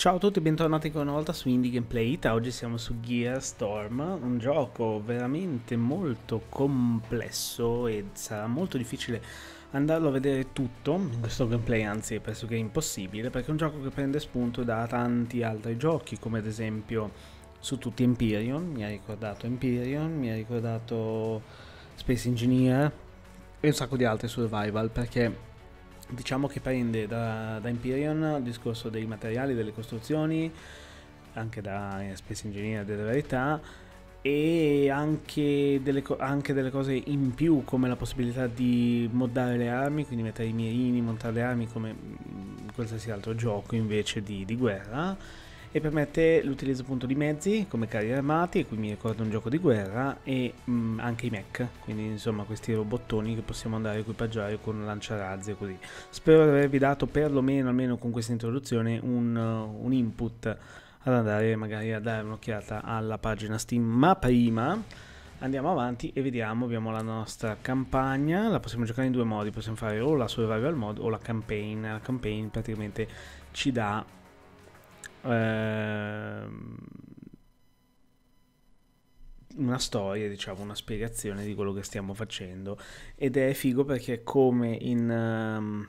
Ciao a tutti e bentornati ancora una volta su Indie Gameplay Ita. Oggi siamo su Gear Storm, un gioco veramente molto complesso e sarà molto difficile andarlo a vedere tutto in questo gameplay, anzi è pressoché impossibile, perché è un gioco che prende spunto da tanti altri giochi, come ad esempio su tutti Empyrean, mi ha ricordato Empyrean, mi ha ricordato Space Engineer e un sacco di altri survival, perché diciamo che prende da, da, Empyrean il discorso dei materiali, delle costruzioni, anche da eh, Space Engineer della verità e anche delle, anche delle, cose in più come la possibilità di moddare le armi, quindi mettere i mirini, montare le armi come in mm, qualsiasi altro gioco invece di, di guerra e permette l'utilizzo appunto di mezzi come carri armati, e qui mi ricordo un gioco di guerra, e mh, mm, anche i mech, quindi insomma questi robottoni che possiamo andare a equipaggiare con lanciarazzi e così. Spero di avervi dato perlomeno, almeno con questa introduzione, un, uh, un input ad andare magari a dare un'occhiata alla pagina Steam, ma prima andiamo avanti e vediamo abbiamo la nostra campagna la possiamo giocare in due modi possiamo fare o la survival mod o la campaign la campaign praticamente ci dà ehm, una storia, diciamo, una spiegazione di quello che stiamo facendo. Ed è figo perché come in um,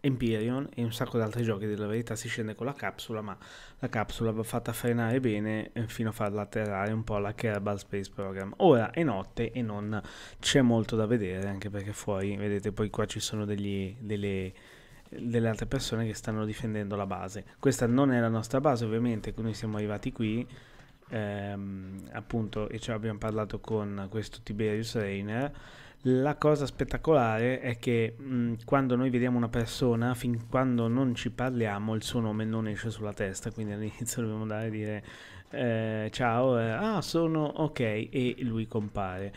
Empyrean e un sacco di altri giochi della verità si scende con la capsula, ma la capsula va fatta frenare bene eh, fino a farla atterrare un po' alla Kerbal Space Program. Ora è notte e non c'è molto da vedere, anche perché fuori, vedete, poi qua ci sono degli, delle delle altre persone che stanno difendendo la base. Questa non è la nostra base, ovviamente, noi siamo arrivati qui ehm, appunto e ci abbiamo parlato con questo Tiberius Reiner. La cosa spettacolare è che mh, quando noi vediamo una persona, fin quando non ci parliamo, il suo nome non esce sulla testa, quindi all'inizio dobbiamo andare a dire eh, ciao, eh, ah sono ok e lui compare.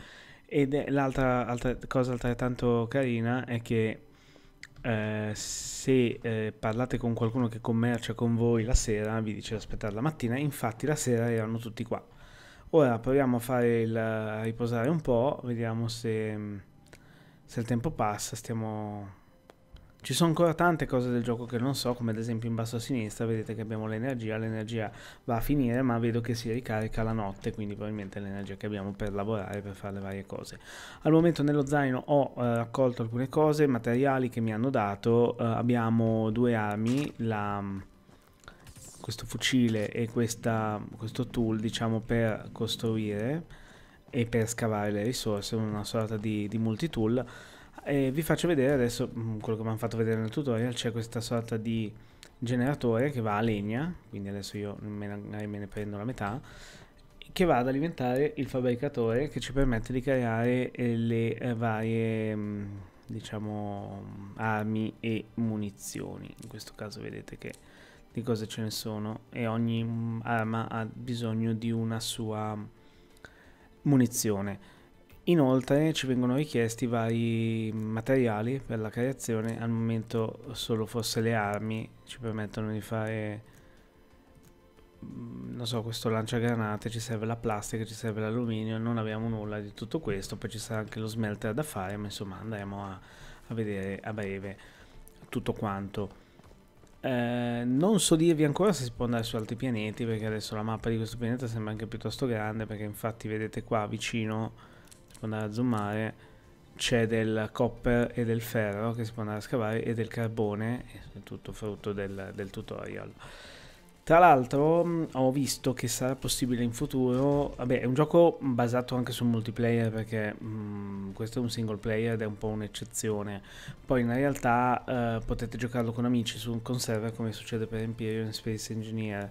Ed l'altra cosa altrettanto carina è che eh, se eh, parlate con qualcuno che commercia con voi la sera, vi dice di aspettare la mattina, infatti la sera erano tutti qua. Ora proviamo a fare il, a riposare un po', vediamo se, se il tempo passa, stiamo ci sono ancora tante cose del gioco che non so, come ad esempio in basso a sinistra vedete che abbiamo l'energia, l'energia va a finire ma vedo che si ricarica la notte, quindi probabilmente l'energia che abbiamo per lavorare, per fare le varie cose. Al momento nello zaino ho eh, raccolto alcune cose, materiali che mi hanno dato, eh, abbiamo due armi, la, mm, questo fucile e questa, questo tool diciamo per costruire e per scavare le risorse, una sorta di, di multi-tool. E vi faccio vedere adesso mm, quello che mi hanno fatto vedere nel tutorial, c'è questa sorta di generatore che va a legna, quindi adesso io me ne, me ne prendo la metà, che va ad alimentare il fabbricatore che ci permette di creare eh, le eh, varie mm, diciamo armi e munizioni in questo caso vedete che di cose ce ne sono e ogni mm, arma ha bisogno di una sua munizione Inoltre ci vengono richiesti vari materiali per la creazione, al momento solo forse le armi ci permettono di fare, mm, non so, questo lanciagranate, ci serve la plastica, ci serve l'alluminio, non abbiamo nulla di tutto questo, poi ci sarà anche lo smelter da fare, ma insomma andremo a, a vedere a breve tutto quanto. Eh, non so dirvi ancora se si può andare su altri pianeti, perché adesso la mappa di questo pianeta sembra anche piuttosto grande, perché infatti vedete qua vicino andare a zoomare c'è del copper e del ferro che si può andare a scavare e del carbone, è tutto frutto del, del tutorial. Tra l'altro mm, ho visto che sarà possibile in futuro, vabbè è un gioco basato anche sul multiplayer perché mh, mm, questo è un single player ed è un po' un'eccezione, poi in realtà eh, potete giocarlo con amici su un server come succede per Empyrean Space Engineer,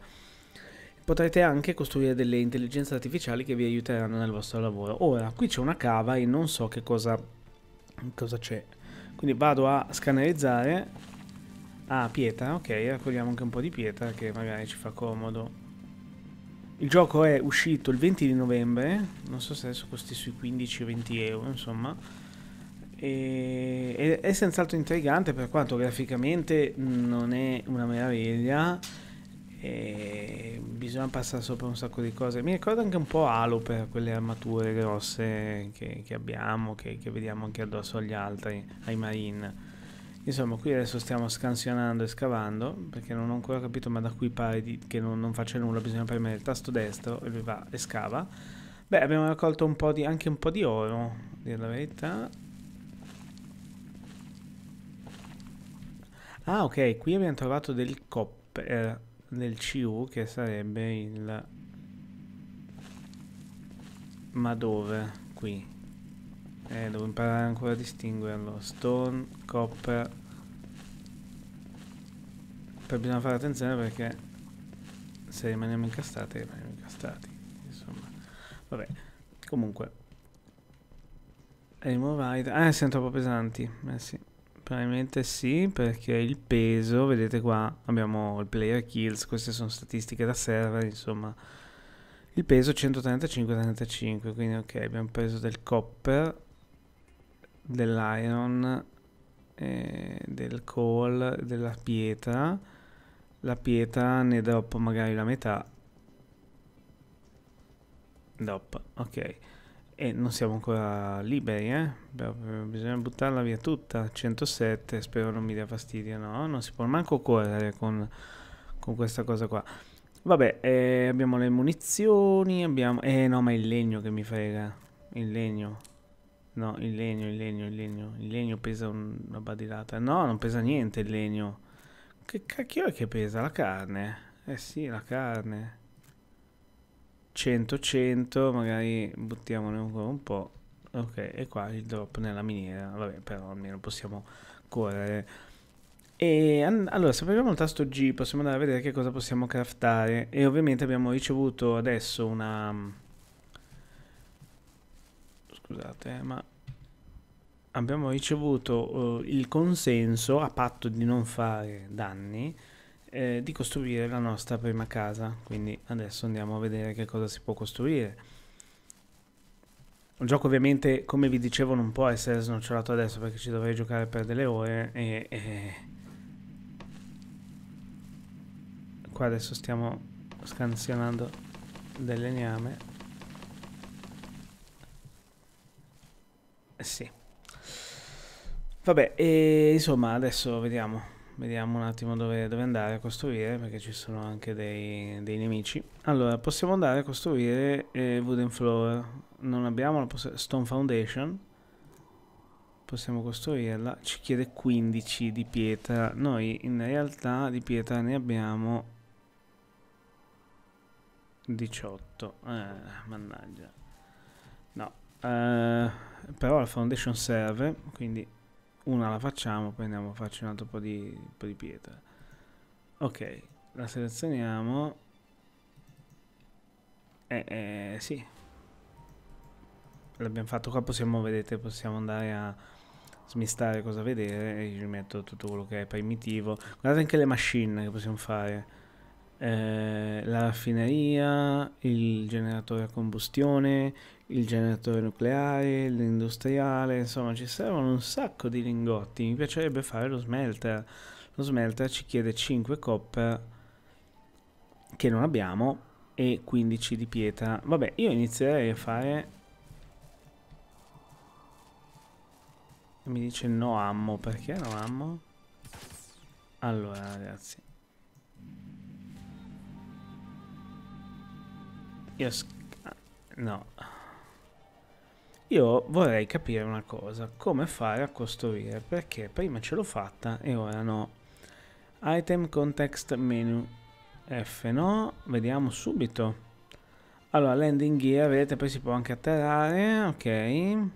Potrete anche costruire delle intelligenze artificiali che vi aiuteranno nel vostro lavoro. Ora, qui c'è una cava e non so che cosa cosa c'è. Quindi vado a scannerizzare. Ah, pietra, ok, raccogliamo anche un po' di pietra che magari ci fa comodo. Il gioco è uscito il 20 di novembre, non so se adesso costi sui 15-20 euro, insomma. E, è senz'altro intrigante per quanto graficamente non è una meraviglia e bisogna passare sopra un sacco di cose. Mi ricordo anche un po' Alo per quelle armature grosse che, che abbiamo, che, che, vediamo anche addosso agli altri, ai Marine. Insomma, qui adesso stiamo scansionando e scavando, perché non ho ancora capito, ma da qui pare di, che non, non faccia nulla, bisogna premere il tasto destro e va e scava. Beh, abbiamo raccolto un po di, anche un po' di oro, dire la verità. Ah, ok, qui abbiamo trovato del copper nel CU che sarebbe il ma dove qui eh, devo imparare ancora a distinguerlo stone, copper poi bisogna fare attenzione perché se rimaniamo incastrati rimaniamo incastrati insomma vabbè comunque remove item ah sono troppo pesanti eh sì Probabilmente sì, perché il peso, vedete qua, abbiamo il player kills, queste sono statistiche da server, insomma, il peso 135-35, quindi ok, abbiamo preso del copper, dell'iron, eh, del coal, della pietra, la pietra ne droppo magari la metà, dopo ok. E non siamo ancora liberi, eh? Bisogna buttarla via tutta. 107, spero non mi dia fastidio, no? Non si può manco correre con, con questa cosa qua. Vabbè, eh, abbiamo le munizioni, abbiamo... Eh no, ma il legno che mi frega. Il legno. No, il legno, il legno, il legno. Il legno pesa un... una badilata. No, non pesa niente il legno. Che cacchio è che pesa? La carne? Eh sì, la carne. 100-100, magari buttiamone ancora un po'. Ok, e qua il drop nella miniera, vabbè, però almeno possiamo correre. E allora, se apriamo il tasto G possiamo andare a vedere che cosa possiamo craftare e ovviamente abbiamo ricevuto adesso una... Mm, scusate, eh, ma abbiamo ricevuto uh, il consenso, a patto di non fare danni, eh, di costruire la nostra prima casa. Quindi adesso andiamo a vedere che cosa si può costruire. Un gioco ovviamente, come vi dicevo, non può essere snocciolato adesso perché ci dovrei giocare per delle ore e... e... Qua adesso stiamo scansionando del legname. Eh sì. Vabbè, e insomma, adesso vediamo vediamo un attimo dove, dove, andare a costruire perché ci sono anche dei, dei nemici allora possiamo andare a costruire eh, wooden floor non abbiamo la stone foundation possiamo costruirla ci chiede 15 di pietra noi in realtà di pietra ne abbiamo 18 eh, mannaggia no eh, però la foundation serve quindi una la facciamo, poi andiamo a farci un altro po' di, po di pietra. Ok, la selezioniamo. Eh, eh sì. L'abbiamo fatto qua, possiamo, vedete, possiamo andare a smistare cosa vedere e gli metto tutto quello che è primitivo. Guardate anche le machine che possiamo fare. Eh, la raffineria, il generatore a combustione, il generatore nucleare, l'industriale, insomma ci servono un sacco di lingotti, mi piacerebbe fare lo smelter, lo smelter ci chiede 5 copper che non abbiamo e 15 di pietra, vabbè io inizierei a fare, mi dice no ammo, perché no ammo? Allora ragazzi, io... no io vorrei capire una cosa, come fare a costruire, perché prima ce l'ho fatta e ora no. Item context menu, F no, vediamo subito. Allora, landing gear, vedete, poi si può anche atterrare, ok.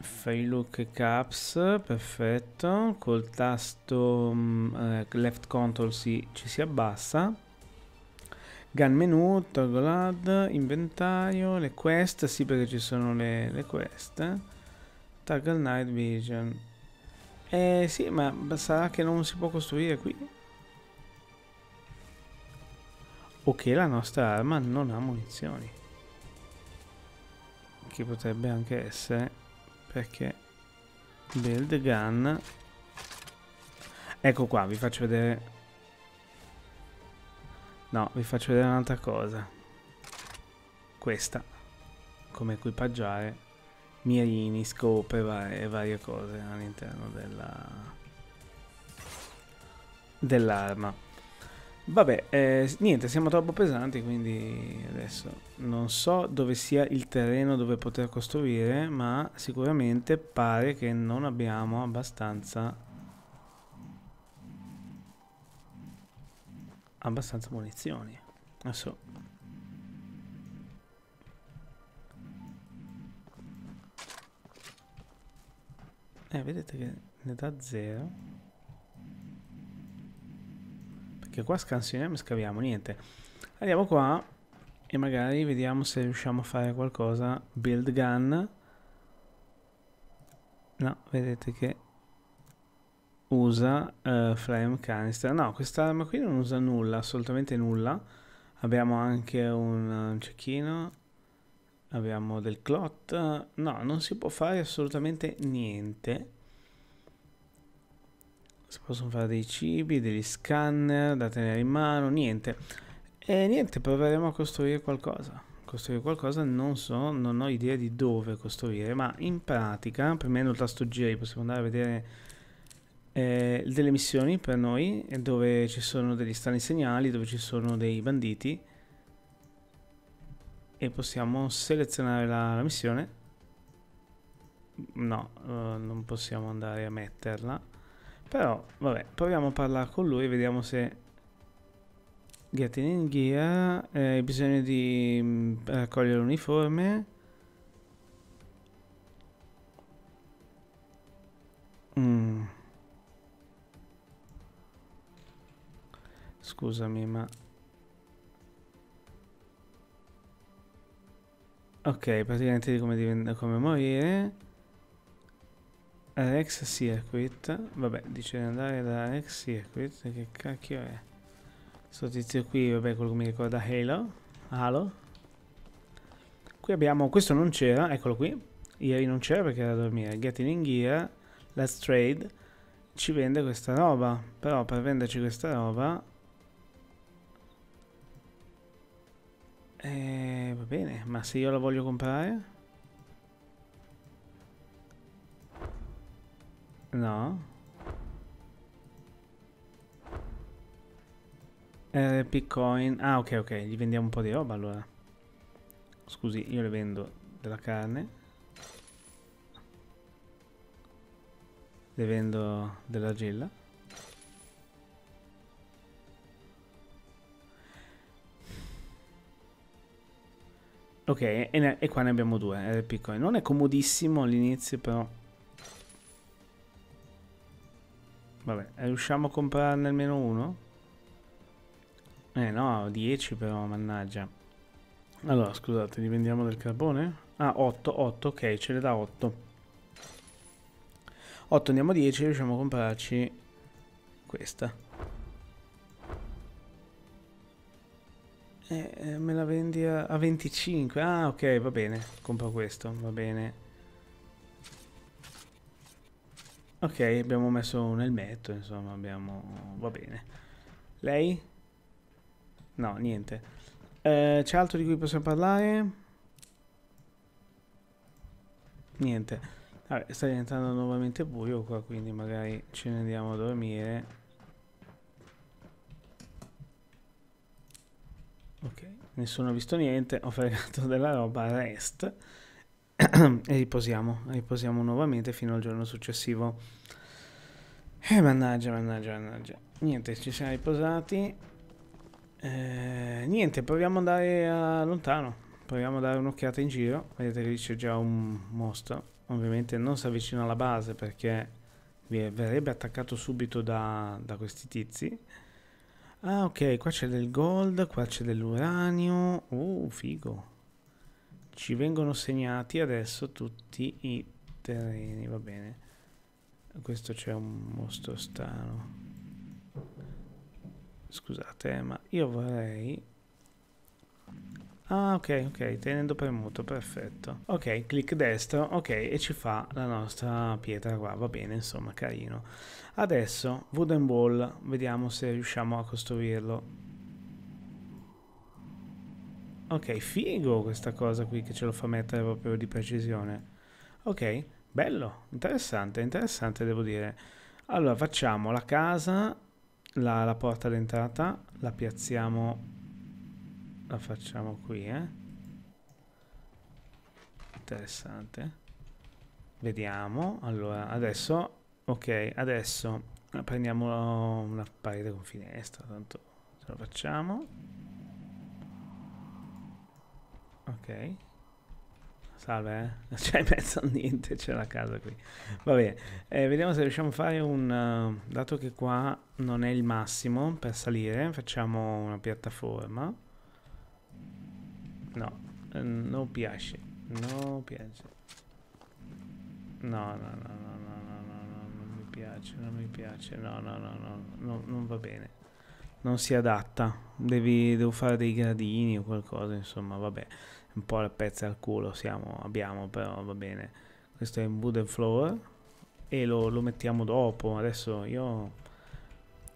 Free look caps, perfetto. Col tasto um, left control si, ci si abbassa. Gun menu, toggle inventario, le quest, sì perché ci sono le, le quest. Eh? Toggle night vision. Eh sì, ma sarà che non si può costruire qui? O che la nostra arma non ha munizioni. Che potrebbe anche essere perché build gun. Ecco qua, vi faccio vedere No, vi faccio vedere un'altra cosa. Questa. Come equipaggiare mirini, scope e varie, varie cose all'interno della dell'arma. Vabbè, eh, niente, siamo troppo pesanti, quindi adesso non so dove sia il terreno dove poter costruire, ma sicuramente pare che non abbiamo abbastanza abbastanza munizioni. Adesso... Eh, vedete che ne dà zero. Perché qua scansioniamo e scaviamo, niente. Andiamo qua e magari vediamo se riusciamo a fare qualcosa. Build gun. No, vedete che usa uh, Flame Canister. No, quest'arma qui non usa nulla, assolutamente nulla. Abbiamo anche eh, un cecchino. Abbiamo del clot. No, non si può fare assolutamente niente. Si possono fare dei cibi, degli scanner da tenere in mano, niente. E niente, proveremo a costruire qualcosa. Costruire qualcosa, non so, non ho idea di dove costruire, ma in pratica, premendo il tasto G possiamo andare a vedere eh, delle missioni per noi dove ci sono degli strani segnali, dove ci sono dei banditi e possiamo selezionare la, la missione. No, eh, non possiamo andare a metterla. Però, vabbè, proviamo a parlare con lui vediamo se... Getting in gear, eh, bisogno di mm, raccogliere l'uniforme. Mm. Scusami, ma... Ok, praticamente di come, come morire. Alex Circuit. Vabbè, dice di andare da Alex Circuit. Che cacchio è? Sto tizio qui, vabbè, quello che mi ricorda Halo. Halo. Qui abbiamo... Questo non c'era, eccolo qui. Ieri non c'era perché era a dormire. Getting in Gear. Let's Trade. Ci vende questa roba. Però per venderci questa roba Eh, va bene, ma se io la voglio comprare? No. Eh, Bitcoin. Ah, ok, ok. Gli vendiamo un po' di roba allora. Scusi, io le vendo della carne. Le vendo dell'argilla. Ok, e, ne, e, qua ne abbiamo due, eh, piccoli. Non è comodissimo all'inizio, però. Vabbè, eh, riusciamo a comprarne almeno uno? Eh no, 10 però, mannaggia. Allora, scusate, dipendiamo del carbone? Ah, 8, 8, ok, ce ne da 8. 8 andiamo a 10, riusciamo a comprarci questa. Eh, eh, me la vendi a, a 25. Ah, ok, va bene. Compro questo, va bene. Ok, abbiamo messo un elmetto, insomma, abbiamo... va bene. Lei? No, niente. Eh, c'è altro di cui possiamo parlare? Niente. Vabbè, sta diventando nuovamente buio qua, quindi magari ce ne andiamo a dormire. ok, nessuno ha visto niente, ho fregato della roba, rest, e riposiamo, riposiamo nuovamente fino al giorno successivo. Eh, mannaggia, mannaggia, mannaggia. Niente, ci siamo riposati. Eh, niente, proviamo ad andare a lontano. Proviamo a dare un'occhiata in giro. Vedete che lì c'è già un mostro. Ovviamente non si avvicina alla base perché verrebbe attaccato subito da, da questi tizi. Ah, ok, qua c'è del gold, qua c'è dell'uranio. Uh, figo. Ci vengono segnati adesso tutti i terreni, va bene. Questo c'è un mostro strano. Scusate, eh, ma io vorrei Ah, ok, ok, tenendo premuto, perfetto. Ok, clic destro, ok, e ci fa la nostra pietra qua, va bene, insomma, carino. Adesso, wooden ball, vediamo se riusciamo a costruirlo. Ok, figo questa cosa qui che ce lo fa mettere proprio di precisione. Ok, bello, interessante, interessante devo dire. Allora, facciamo la casa, la, la porta d'entrata, la piazziamo la facciamo qui eh? interessante vediamo allora adesso ok adesso prendiamo una parete con finestra tanto ce la facciamo ok salve eh? non c'è in mezzo a niente c'è la casa qui va bene eh, vediamo se riusciamo a fare un eh, dato che qua non è il massimo per salire facciamo una piattaforma No, non piace. Non piace. No, no, no, no, no, no, no, no, non mi piace, non mi piace. No, no, no, no, no non va bene. Non si adatta. Devi, devo fare dei gradini o qualcosa, insomma, vabbè. Un po' le pezze al culo siamo, abbiamo, però va bene. Questo è in Wooden floor. e lo, lo mettiamo dopo. Adesso io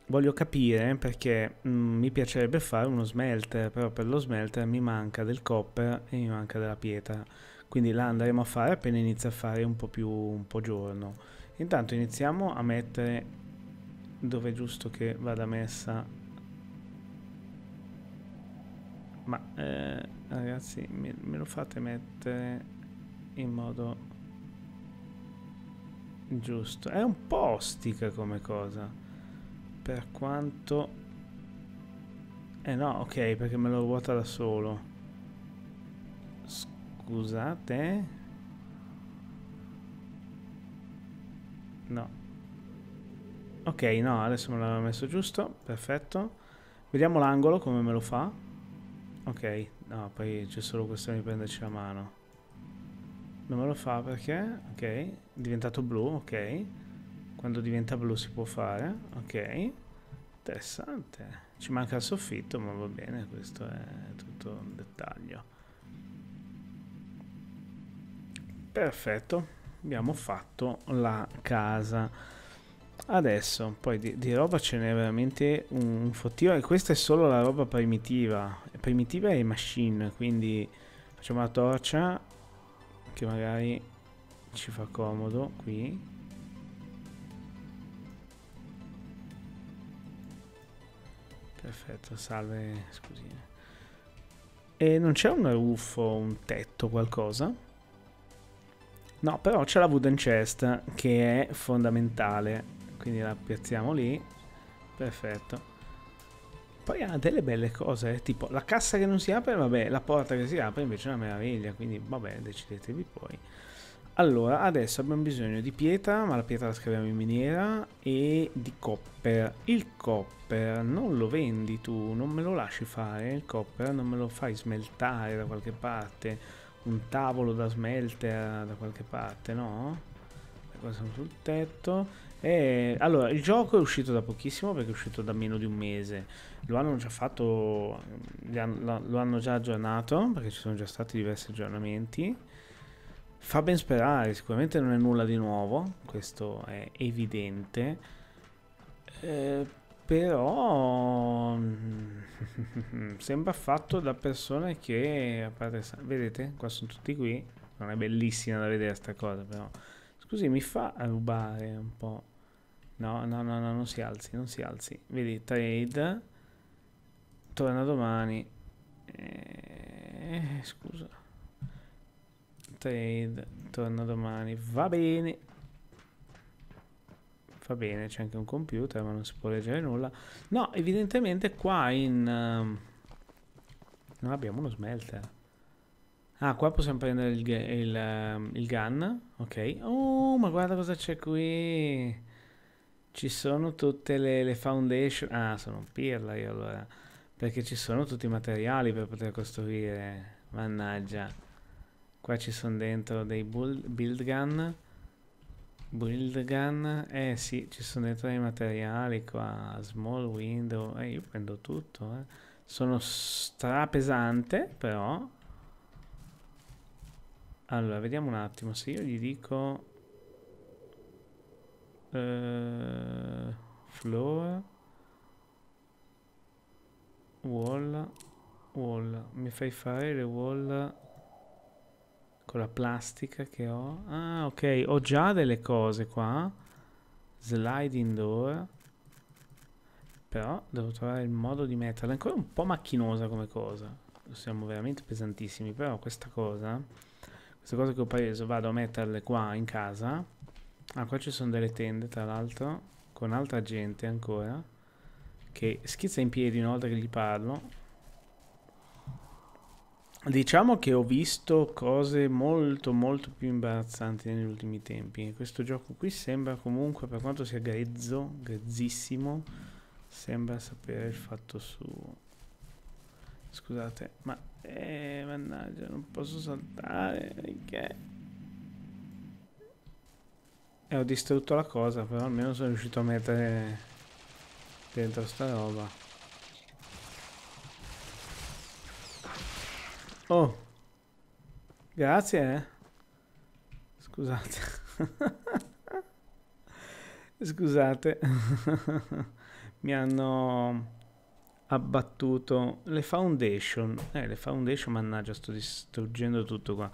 voglio capire perché mh, mm, mi piacerebbe fare uno smelter, però per lo smelter mi manca del copper e mi manca della pietra. Quindi la andremo a fare appena inizia a fare un po' più un po' giorno. Intanto iniziamo a mettere dove è giusto che vada messa. Ma eh, ragazzi, me, me lo fate mettere in modo giusto. È un po' ostica come cosa per quanto... Eh no, ok, perché me lo ruota da solo. Scusate. No. Ok, no, adesso me l'avevo messo giusto, perfetto. Vediamo l'angolo come me lo fa. Ok, no, poi c'è solo questione di prenderci la mano. Non me lo fa perché? Ok, è diventato blu, ok. Quando diventa blu si può fare, ok. Interessante. Ci manca il soffitto, ma va bene, questo è tutto un dettaglio. Perfetto, abbiamo fatto la casa. Adesso, poi di, di roba ce n'è veramente un fottio e questa è solo la roba primitiva. Primitiva è machine, quindi facciamo la torcia che magari ci fa comodo qui Perfetto, salve, scusi. E non c'è un ruffo, un tetto, qualcosa? No, però c'è la wooden chest che è fondamentale. Quindi la piazziamo lì. Perfetto. Poi ha delle belle cose, eh? tipo la cassa che non si apre, vabbè, la porta che si apre invece è una meraviglia, quindi vabbè, decidetevi poi. Allora, adesso abbiamo bisogno di pietra, ma la pietra la scriviamo in miniera, e di copper. Il copper non lo vendi tu, non me lo lasci fare, il copper non me lo fai smeltare da qualche parte, un tavolo da smelter da qualche parte, no? Qua siamo sul tetto. E, allora, il gioco è uscito da pochissimo perché è uscito da meno di un mese. Lo hanno già fatto, mm, lo hanno già aggiornato perché ci sono già stati diversi aggiornamenti Fa ben sperare, sicuramente non è nulla di nuovo, questo è evidente, eh, però mm, sembra fatto da persone che... a parte, Vedete, qua sono tutti qui, non è bellissima da vedere sta cosa però. Scusi, mi fa rubare un po'. No, no, no, no, non si alzi, non si alzi. Vedi, trade, torna domani. Eh, scusa trade, torno domani, va bene. Va bene, c'è anche un computer, ma non si può leggere nulla. No, evidentemente qua in... Ehm, non abbiamo uno smelter. Ah, qua possiamo prendere il, il, ehm, il gun, ok. Oh, ma guarda cosa c'è qui. Ci sono tutte le, le foundation. Ah, sono un pirla io allora. Perché ci sono tutti i materiali per poter costruire. Mannaggia. Qua ci sono dentro dei build, gun. Build gun. Eh sì, ci sono dentro dei materiali qua. Small window. Eh, io prendo tutto. Eh. Sono pesante, però. Allora, vediamo un attimo. Se io gli dico... Uh, floor. Wall. Wall. Mi fai fare le wall con la plastica che ho. Ah, ok. Ho già delle cose qua. Sliding door. Però devo trovare il modo di metterla. È ancora un po' macchinosa come cosa. Siamo veramente pesantissimi. Però questa cosa... Queste cose che ho preso vado a metterle qua in casa. Ah, qua ci sono delle tende, tra l'altro. Con altra gente ancora. Che schizza in piedi una volta che gli parlo. Diciamo che ho visto cose molto molto più imbarazzanti negli ultimi tempi. Questo gioco qui sembra comunque, per quanto sia grezzo, grezzissimo, sembra sapere il fatto suo. Scusate, ma... Eh, mannaggia, non posso saltare, perché... E eh, ho distrutto la cosa, però almeno sono riuscito a mettere dentro sta roba. Oh. Grazie, eh. Scusate. Scusate. Mi hanno abbattuto le foundation. Eh, le foundation, mannaggia, sto distruggendo tutto qua.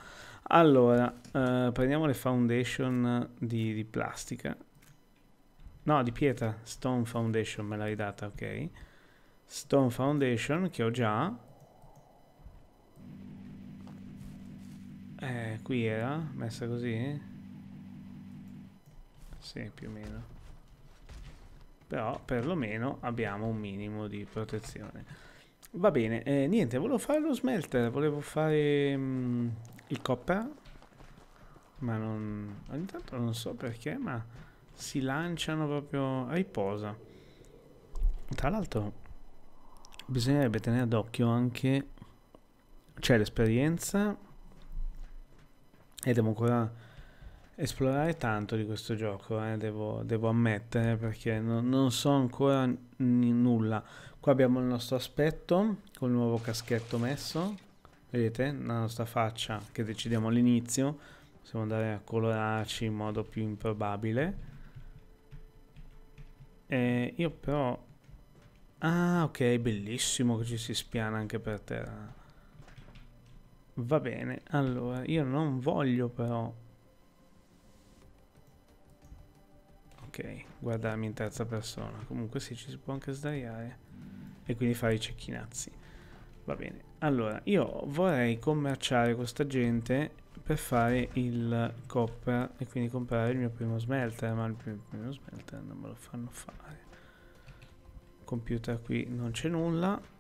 Allora, eh, prendiamo le foundation di, di, plastica. No, di pietra. Stone foundation me l'hai data, ok. Stone foundation che ho già. Eh, qui era? Messa così? Sì, più o meno. Però perlomeno abbiamo un minimo di protezione. Va bene, eh, niente, volevo fare lo smelter, volevo fare mh, mm, il copper, ma non... ogni tanto non so perché, ma si lanciano proprio a riposa. Tra l'altro bisognerebbe tenere d'occhio anche... c'è cioè, l'esperienza e devo ancora esplorare tanto di questo gioco, eh, devo, devo, ammettere, perché no, non so ancora n- nulla. Qua abbiamo il nostro aspetto, col nuovo caschetto messo, vedete, la nostra faccia che decidiamo all'inizio, possiamo andare a colorarci in modo più improbabile. E io però... Ah ok, bellissimo che ci si spiana anche per terra. Va bene, allora, io non voglio però... Ok, guardarmi in terza persona. Comunque sì, ci si può anche sdraiare. E quindi fare i cecchinazzi. Va bene, allora, io vorrei commerciare questa gente per fare il copper e quindi comprare il mio primo smelter, ma il mio primo smelter non me lo fanno fare. Computer qui non c'è nulla.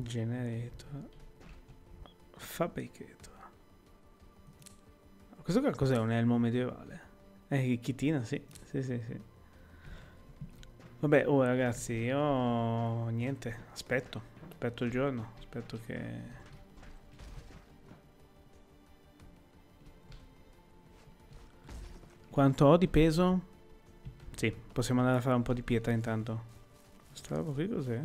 Generator. Fabricator. Questo qua cos'è? Un elmo medievale? Eh, chitina, sì. Sì, sì, sì. Vabbè, oh ragazzi, io... Niente, aspetto. Aspetto il giorno. Aspetto che... Quanto ho di peso? Sì, possiamo andare a fare un po' di pietra intanto. Sta roba qui cos'è?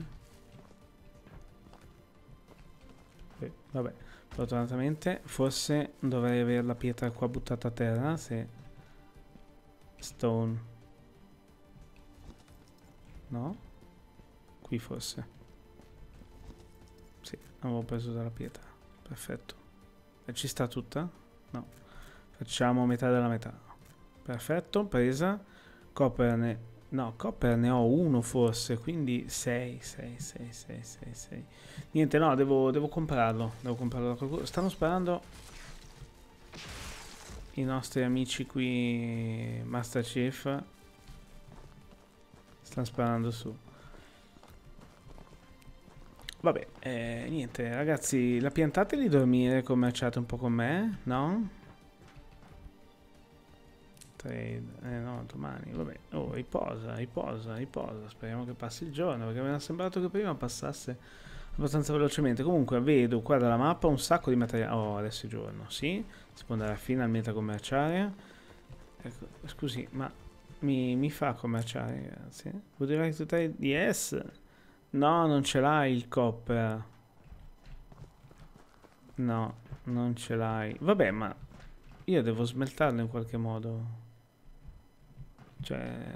vabbè. Fortunatamente, forse dovrei avere la pietra qua buttata a terra, se... Stone. No? Qui forse. Sì, avevo preso dalla pietra. Perfetto. E ci sta tutta? No. Facciamo metà della metà. Perfetto, presa. Coperne No, copper ne ho uno forse, quindi 6, 6, 6, 6, 6, 6. Niente, no, devo, devo comprarlo. Devo comprarlo da qualcuno. Stanno sparando i nostri amici qui, Master Chief. Stanno sparando su. Vabbè, eh, niente, ragazzi, la piantate di dormire, commerciate un po' con me, no? trade, eh no, domani, vabbè, oh, riposa, riposa, riposa, speriamo che passi il giorno, perché mi era sembrato che prima passasse abbastanza velocemente. Comunque vedo qua dalla mappa un sacco di materiale, oh, adesso è giorno, sì, si può andare finalmente a commerciare, Ecco, scusi, ma mi, mi fa commerciare, grazie. Would dire che tu trade? Yes! No, non ce l'hai il copper. No, non ce l'hai. Vabbè, ma io devo smeltarlo in qualche modo. Cioè...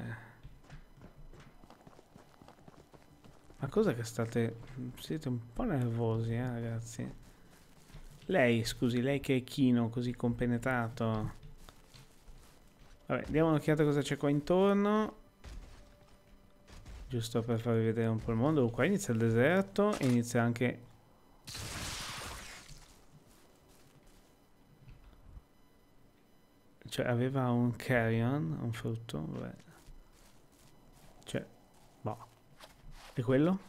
Ma cosa che state... Siete un po' nervosi, eh, ragazzi? Lei, scusi, lei che è chino, così compenetrato. Vabbè, diamo un'occhiata cosa c'è qua intorno. Giusto per farvi vedere un po' il mondo. Qua inizia il deserto e inizia anche Cioè, aveva un carrion, un frutto, vabbè. Cioè, boh. E quello?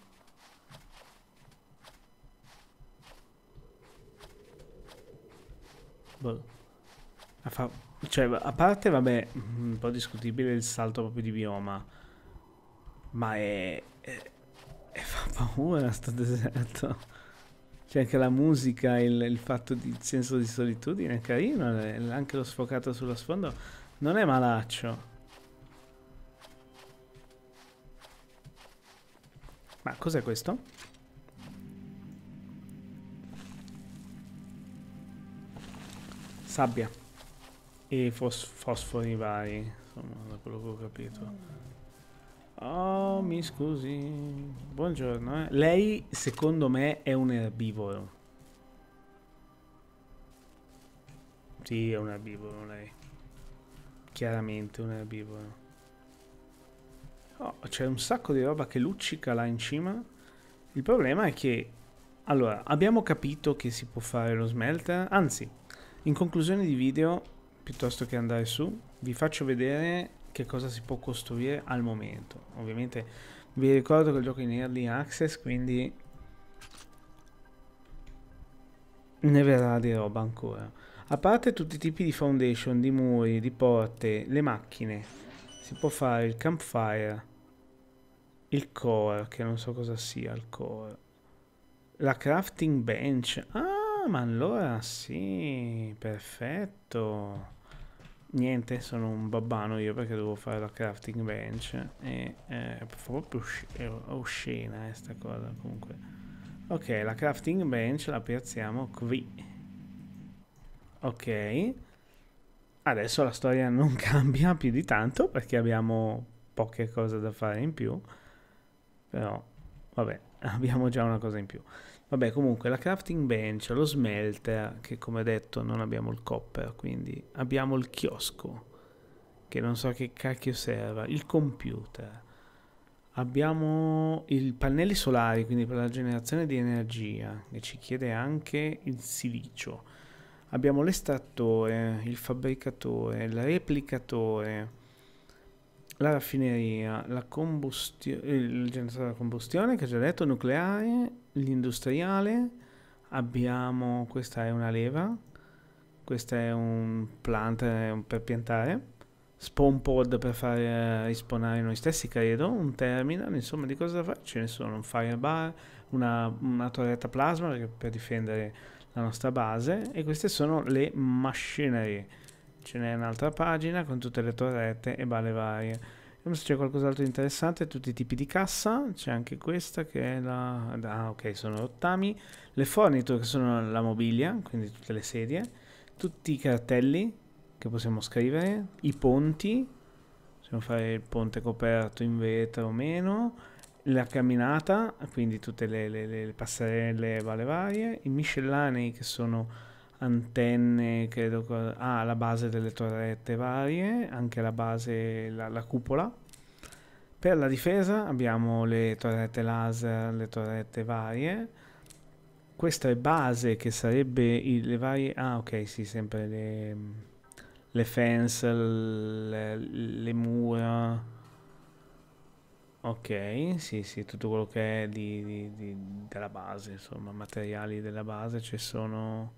Boh. A fa... Cioè, a parte, vabbè, un po' discutibile il salto proprio di bioma. Ma è... è... è fa paura sto deserto c'è anche la musica, il, il fatto di il senso di solitudine è carino, anche lo sfocato sullo sfondo non è malaccio. Ma cos'è questo? Sabbia e fos fosfori vari, insomma, da quello che ho capito. Oh, mi scusi. Buongiorno. Eh. Lei, secondo me, è un erbivoro. Sì, è un erbivoro lei. Chiaramente un erbivoro. Oh, c'è un sacco di roba che luccica là in cima. Il problema è che... Allora, abbiamo capito che si può fare lo smelter. Anzi, in conclusione di video, piuttosto che andare su, vi faccio vedere che cosa si può costruire al momento. Ovviamente vi ricordo che il gioco è in early access, quindi ne verrà di roba ancora. A parte tutti i tipi di foundation, di muri, di porte, le macchine, si può fare il campfire, il core, che non so cosa sia il core, la crafting bench. Ah, ma allora sì, perfetto niente, sono un babbano io perché devo fare la crafting bench e eh, proprio è oscena eh, cosa comunque. Ok, la crafting bench la piazziamo qui. Ok. Adesso la storia non cambia più di tanto perché abbiamo poche cose da fare in più. Però vabbè, abbiamo già una cosa in più. Vabbè, comunque la crafting bench, lo smelter, che come detto non abbiamo il copper, quindi abbiamo il chiosco, che non so che cacchio serva, il computer. Abbiamo i pannelli solari, quindi per la generazione di energia, che ci chiede anche il silicio. Abbiamo l'estrattore, il fabbricatore, il replicatore, la raffineria, la il generatore della combustione, che ho già detto, nucleare l'industriale, abbiamo questa è una leva, questa è un plant eh, per piantare, spawn pod per fare eh, rispawnare noi stessi, credo, un terminal, insomma di cosa da ce ne sono, un firebar, una, una torretta plasma per difendere la nostra base e queste sono le machinery. Ce n'è un'altra pagina con tutte le torrette e balle varie. Vediamo se c'è qualcos'altro di interessante. Tutti i tipi di cassa. C'è anche questa che è la... Ah, ok, sono rottami. Le forniture che sono la mobilia, quindi tutte le sedie. Tutti i cartelli che possiamo scrivere. I ponti. Possiamo fare il ponte coperto in vetro o meno. La camminata, quindi tutte le, le, le passerelle vale varie. I miscellanei che sono antenne, credo, ah, la base delle torrette varie, anche la base, la, la cupola. Per la difesa abbiamo le torrette laser, le torrette varie. Questa è base che sarebbe il, le varie... Ah ok, sì, sempre le, le fence, le, le mura, Ok, sì, sì, tutto quello che è di, di, di, della base, insomma, materiali della base, ci sono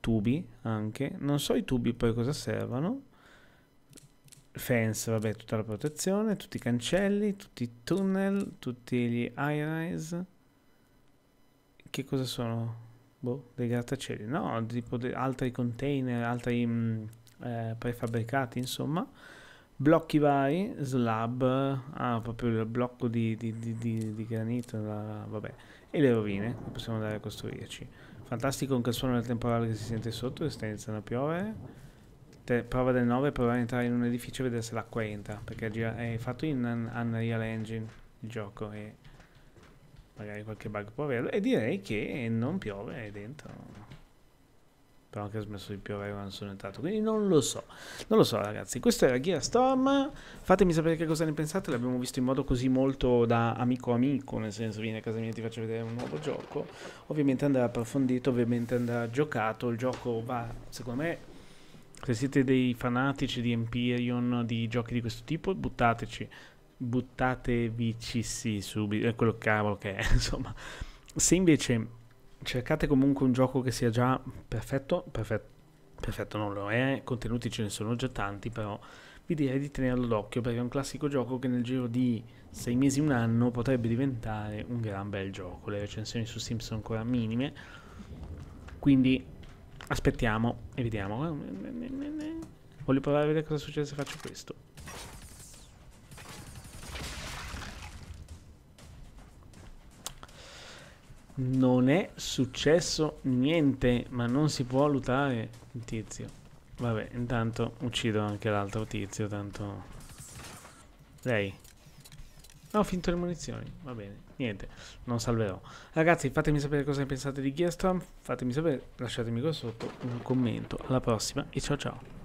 tubi anche, non so i tubi poi cosa servono fence, vabbè, tutta la protezione, tutti i cancelli, tutti i tunnel, tutti gli high-rise. Che cosa sono? Boh, dei grattacieli? No, tipo altri container, altri mh, mm, eh, prefabbricati, insomma. Blocchi vari, slab, ah, proprio il blocco di, di, di, di granito, la, vabbè. E le rovine, possiamo andare a costruirci. Fantastico anche il suono del temporale che si sente sotto e sta iniziando a piovere. Te, prova del 9 prova ad entrare in un edificio e vedere se l'acqua entra, perché è fatto in Unreal Engine il gioco e magari qualche bug può averlo. E direi che non piove, è dentro però anche smesso di piovere quando sono entrato, quindi non lo so, non lo so ragazzi, questa era Ghia Storm, fatemi sapere che cosa ne pensate, l'abbiamo visto in modo così molto da amico amico, nel senso vieni a casa mia e ti faccio vedere un nuovo gioco, ovviamente andrà approfondito, ovviamente andrà giocato, il gioco va, secondo me, se siete dei fanatici di Empyrean, di giochi di questo tipo, buttateci, buttatevici sì subito, è quello cavolo che è, insomma, se invece cercate comunque un gioco che sia già perfetto, perfetto, perfetto non lo è, contenuti ce ne sono già tanti, però vi direi di tenerlo d'occhio perché è un classico gioco che nel giro di sei mesi, un anno potrebbe diventare un gran bel gioco. Le recensioni su Steam sono ancora minime, quindi aspettiamo e vediamo. Eh, Voglio provare a vedere cosa succede se faccio questo. non è successo niente, ma non si può lutare il tizio. Vabbè, intanto uccido anche l'altro tizio, tanto... Lei. No, ho finto le munizioni, va bene, niente, non salverò. Ragazzi, fatemi sapere cosa ne pensate di Gearstorm, fatemi sapere, lasciatemi qua sotto un commento. Alla prossima e ciao ciao.